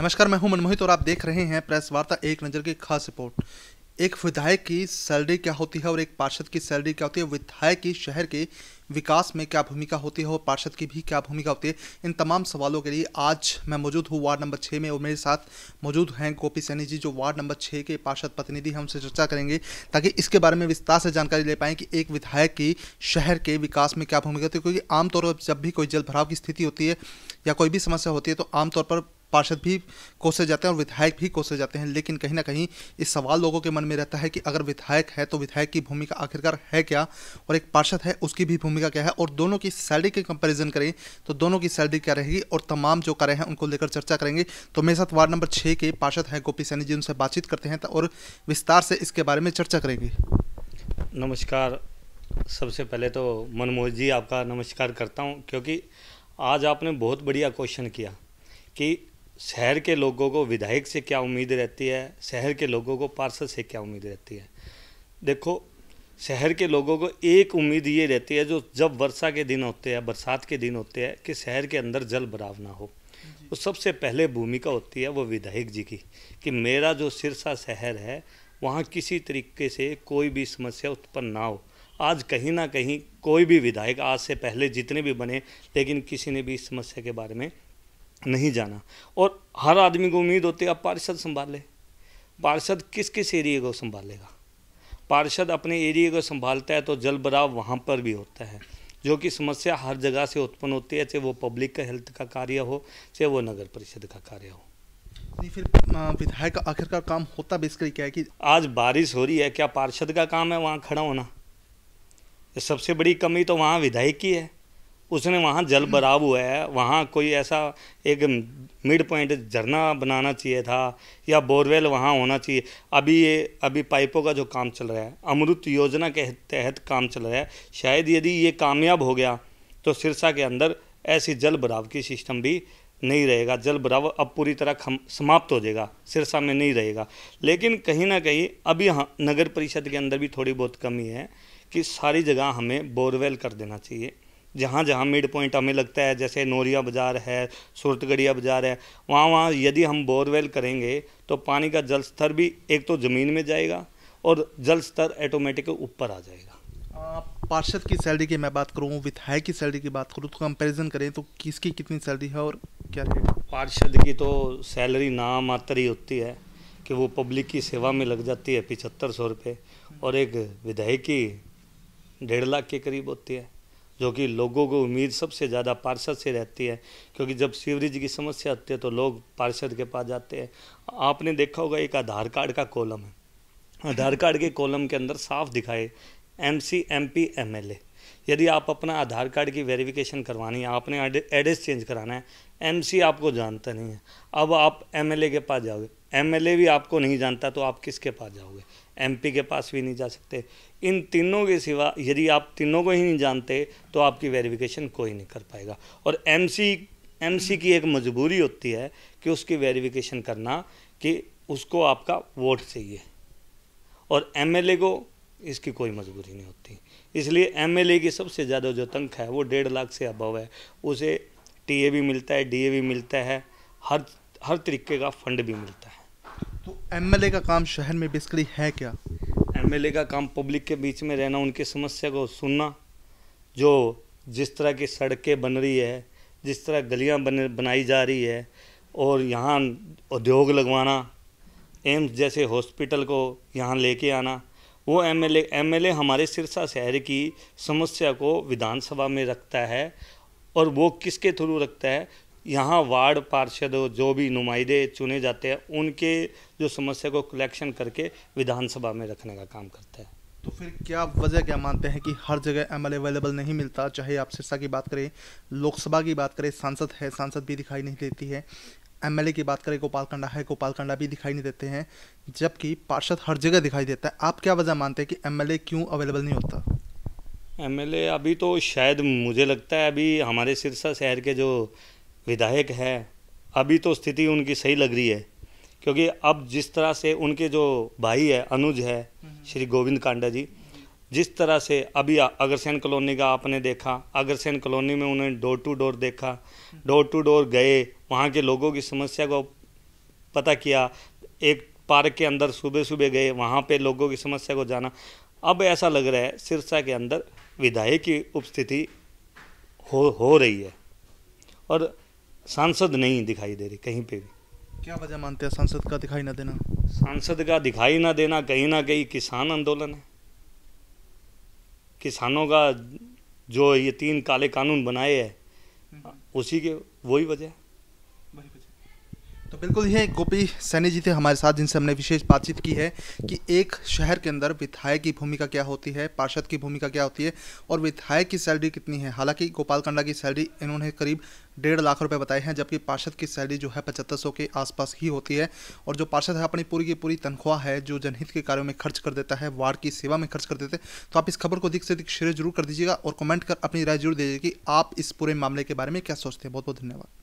नमस्कार मैं हूं मनमोहित और आप देख रहे हैं प्रेस वार्ता एक नज़र की खास रिपोर्ट एक विधायक की सैलरी क्या होती है और एक पार्षद की सैलरी क्या होती है विधायक की शहर के विकास में क्या भूमिका होती है और पार्षद की भी क्या भूमिका होती है इन तमाम सवालों के लिए आज मैं मौजूद हूँ वार्ड नंबर छः में और मेरे साथ मौजूद हैं गोपी सैनी जी जो वार्ड नंबर छः के पार्षद प्रतिनिधि हैं उनसे चर्चा करेंगे ताकि इसके बारे में विस्तार से जानकारी ले पाएँ कि एक विधायक की शहर के विकास में क्या भूमिका होती है क्योंकि आमतौर पर जब भी कोई जल भराव की स्थिति होती है या कोई भी समस्या होती है तो आमतौर पर पार्षद भी कोसे जाते हैं और विधायक भी कोसे जाते हैं लेकिन कहीं ना कहीं इस सवाल लोगों के मन में रहता है कि अगर विधायक है तो विधायक की भूमिका आखिरकार है क्या और एक पार्षद है उसकी भी भूमिका क्या है और दोनों की सैलरी की कंपेरिजन करें तो दोनों की सैलरी क्या रहेगी और तमाम जो कार्य हैं उनको लेकर चर्चा करेंगे तो मेरे साथ वार्ड नंबर छः के पार्षद हैं गोपी सैनी जी उनसे बातचीत करते हैं और विस्तार से इसके बारे में चर्चा करेंगे नमस्कार सबसे पहले तो मनमोहन जी आपका नमस्कार करता हूँ क्योंकि आज आपने बहुत बढ़िया क्वेश्चन किया कि शहर के लोगों को विधायक से क्या उम्मीद रहती है शहर के लोगों को पार्षद से क्या उम्मीद रहती है देखो शहर के लोगों को एक उम्मीद ये रहती है जो जब वर्षा के दिन होते हैं बरसात के दिन होते हैं कि शहर के अंदर जल भराव ना हो तो सबसे पहले भूमिका होती है वो विधायक जी की कि मेरा जो सिरसा शहर है वहाँ किसी तरीके से कोई भी समस्या उत्पन्न ना हो आज कहीं ना कहीं कोई भी विधायक आज से पहले जितने भी बने लेकिन किसी ने भी इस समस्या के बारे में नहीं जाना और हर आदमी को उम्मीद होती है अब पार्षद संभाले पार्षद किस किस एरिए को संभालेगा पार्षद अपने एरिए को संभालता है तो जल भराव वहाँ पर भी होता है जो कि समस्या हर जगह से उत्पन्न होती है चाहे वो पब्लिक का हेल्थ का कार्य हो चाहे वो नगर परिषद का कार्य हो नहीं फिर विधायक का आखिरकार काम होता बेसिकली क्या है कि आज बारिश हो रही है क्या पार्षद का काम है वहाँ खड़ा होना सबसे बड़ी कमी तो वहाँ विधायक की है उसने वहाँ जल भराव हुआ है वहाँ कोई ऐसा एक मिड पॉइंट झरना बनाना चाहिए था या बोरवेल वहाँ होना चाहिए अभी ये अभी पाइपों का जो काम चल रहा है अमृत योजना के तहत काम चल रहा है शायद यदि ये कामयाब हो गया तो सिरसा के अंदर ऐसी जल भराव की सिस्टम भी नहीं रहेगा जल भराव अब पूरी तरह खम, समाप्त हो जाएगा सिरसा में नहीं रहेगा लेकिन कहीं ना कहीं अभी हाँ नगर परिषद के अंदर भी थोड़ी बहुत कमी है कि सारी जगह हमें बोरवेल कर देना चाहिए जहाँ जहाँ मिड पॉइंट हमें लगता है जैसे नौरिया बाज़ार है सूरतगढ़िया बाज़ार है वहाँ वहाँ यदि हम बोरवेल करेंगे तो पानी का जल स्तर भी एक तो ज़मीन में जाएगा और जल स्तर ऑटोमेटिक ऊपर आ जाएगा पार्षद की सैलरी की मैं बात करूँ विधायक की सैलरी की बात करूँ तो कंपैरिजन करें तो किसकी कितनी सैलरी है और क्या रेट पार्षद की तो सैलरी नाम मात्र ही होती है कि वो पब्लिक की सेवा में लग जाती है पिछहत्तर सौ रुपये और एक विधायक की डेढ़ लाख के करीब होती है जो कि लोगों को उम्मीद सबसे ज़्यादा पार्षद से रहती है क्योंकि जब सीवरेज की समस्या आती है तो लोग पार्षद के पास जाते हैं आपने देखा होगा एक आधार कार्ड का कॉलम है आधार कार्ड के कॉलम के अंदर साफ दिखाए M C M P M L A यदि आप अपना आधार कार्ड की वेरिफिकेशन करवानी है आपने एड्रेस चेंज कराना है एम सी आपको जानता नहीं है अब आप एम एल ए के पास जाओगे एम एल ए भी आपको नहीं जानता तो आप किसके पास जाओगे एमपी के पास भी नहीं जा सकते इन तीनों के सिवा यदि आप तीनों को ही नहीं जानते तो आपकी वेरिफिकेशन कोई नहीं कर पाएगा और एमसी एमसी की एक मजबूरी होती है कि उसकी वेरिफिकेशन करना कि उसको आपका वोट चाहिए और एमएलए को इसकी कोई मजबूरी नहीं होती इसलिए एमएलए की सबसे ज़्यादा जो तंख है वो डेढ़ लाख से अबव है उसे ए भी मिलता है ए भी मिलता है हर हर तरीके का फंड भी मिलता है एमएलए का काम शहर में बेसिकली है क्या एमएलए का काम पब्लिक के बीच में रहना उनकी समस्या को सुनना जो जिस तरह की सड़कें बन रही है जिस तरह गलियां बन बनाई जा रही है और यहाँ उद्योग लगवाना एम्स जैसे हॉस्पिटल को यहाँ लेके आना वो एमएलए एमएलए हमारे सिरसा शहर की समस्या को विधानसभा में रखता है और वो किसके थ्रू रखता है यहाँ वार्ड पार्षद जो भी नुमाइंदे चुने जाते हैं उनके जो समस्या को कलेक्शन करके विधानसभा में रखने का काम करते हैं तो फिर क्या वजह क्या मानते हैं कि हर जगह एम अवेलेबल नहीं मिलता चाहे आप सिरसा की बात करें लोकसभा की बात करें सांसद है सांसद भी दिखाई नहीं देती है एम की बात करें गोपाल कंडा है गोपाल कंडा भी दिखाई नहीं देते हैं जबकि पार्षद हर जगह दिखाई देता है आप क्या वजह मानते हैं कि एम क्यों अवेलेबल नहीं होता एम अभी तो शायद मुझे लगता है अभी हमारे सिरसा शहर के जो विधायक हैं अभी तो स्थिति उनकी सही लग रही है क्योंकि अब जिस तरह से उनके जो भाई है अनुज है श्री गोविंद कांडा जी जिस तरह से अभी अग्रसेन कॉलोनी का आपने देखा अग्रसेन कॉलोनी में उन्होंने डोर टू डोर देखा डोर टू डोर गए वहाँ के लोगों की समस्या को पता किया एक पार्क के अंदर सुबह सुबह गए वहाँ पे लोगों की समस्या को जाना अब ऐसा लग रहा है सिरसा के अंदर विधायक की उपस्थिति हो हो रही है और सांसद नहीं दिखाई दे रहे कहीं पे भी क्या वजह मानते हैं सांसद का दिखाई ना देना सांसद का दिखाई ना देना कहीं ना कहीं किसान आंदोलन है किसानों का जो ये तीन काले कानून बनाए हैं हम्म। उसी के वही वजह है तो बिल्कुल ये गोपी सैनी जी थे हमारे साथ जिनसे हमने विशेष बातचीत की है कि एक शहर के अंदर विधायक की भूमिका क्या होती है पार्षद की भूमिका क्या होती है और विधायक की सैलरी कितनी है हालांकि गोपाल कंडा की सैलरी इन्होंने करीब डेढ़ लाख रुपए बताए हैं जबकि पार्षद की सैलरी जो है पचहत्तर सौ के आसपास ही होती है और जो पार्षद है अपनी पूरी की पूरी तनख्वाह है जो जनहित के कार्यों में खर्च कर देता है वार्ड की सेवा में खर्च कर देते हैं तो आप इस खबर को अधिक से अधिक शेयर जरूर कर दीजिएगा और कमेंट कर अपनी राय जरूर दीजिए कि आप इस पूरे मामले के बारे में क्या सोचते हैं बहुत बहुत धन्यवाद